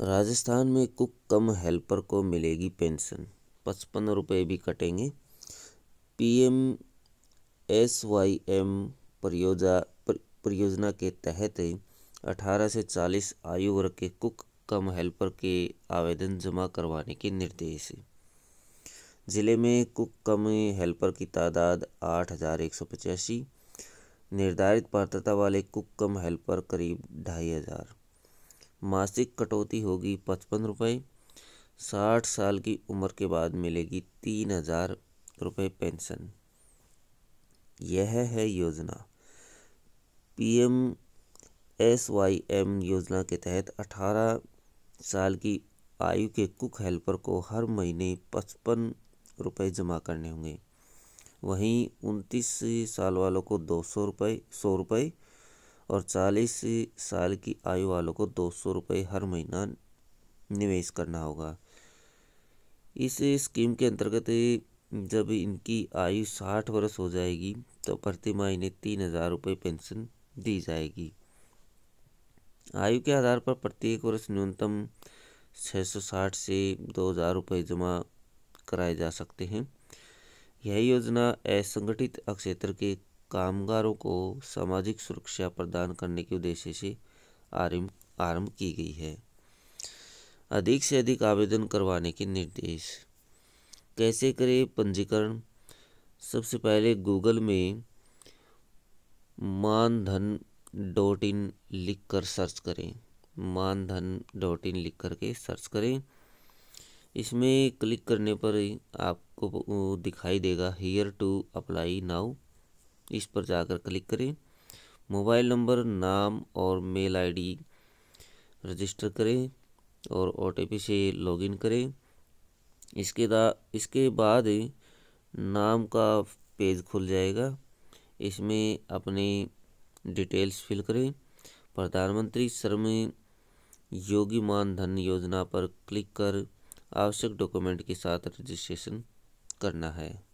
राजस्थान में कुक कम हेल्पर को मिलेगी पेंशन पचपन रुपये भी कटेंगे पीएम एस वाई एम परियोजा परियोजना के तहत अठारह से चालीस आयु वर्ग के कुक कम हेल्पर के आवेदन जमा करवाने के निर्देश ज़िले में कुक कम हेल्पर की तादाद आठ हज़ार एक सौ पचासी निर्धारित पात्रता वाले कुक कम हेल्पर करीब ढाई हज़ार मासिक कटौती होगी पचपन रुपये साठ साल की उम्र के बाद मिलेगी तीन हजार रुपये पेंशन यह है योजना पीएम एस वाई एम योजना के तहत अठारह साल की आयु के कुक हेल्पर को हर महीने पचपन रुपये जमा करने होंगे वहीं उनतीस साल वालों को दो सौ रुपये सौ रुपये और चालीस साल की आयु वालों को दो सौ रुपये हर महीना निवेश करना होगा इस स्कीम के अंतर्गत जब इनकी आयु साठ वर्ष हो जाएगी तो प्रति महीने तीन हज़ार रुपये पेंशन दी जाएगी आयु के आधार पर प्रत्येक वर्ष न्यूनतम 660 से दो हज़ार रुपये जमा कराए जा सकते हैं यह योजना असंगठित क्षेत्र के कामगारों को सामाजिक सुरक्षा प्रदान करने के उद्देश्य से आरंभ आरंभ की गई है अधिक से अधिक आवेदन करवाने के निर्देश कैसे करें पंजीकरण सबसे पहले गूगल में मानधन डॉट इन लिख कर सर्च करें मानधन डॉट इन लिख करके सर्च करें इसमें क्लिक करने पर आपको दिखाई देगा हियर टू अप्लाई नाउ इस पर जाकर क्लिक करें मोबाइल नंबर नाम और मेल आईडी रजिस्टर करें और ओ से लॉगिन करें इसके दा इसके बाद नाम का पेज खुल जाएगा इसमें अपने डिटेल्स फिल करें प्रधानमंत्री श्रम योगी मान धन योजना पर क्लिक कर आवश्यक डॉक्यूमेंट के साथ रजिस्ट्रेशन करना है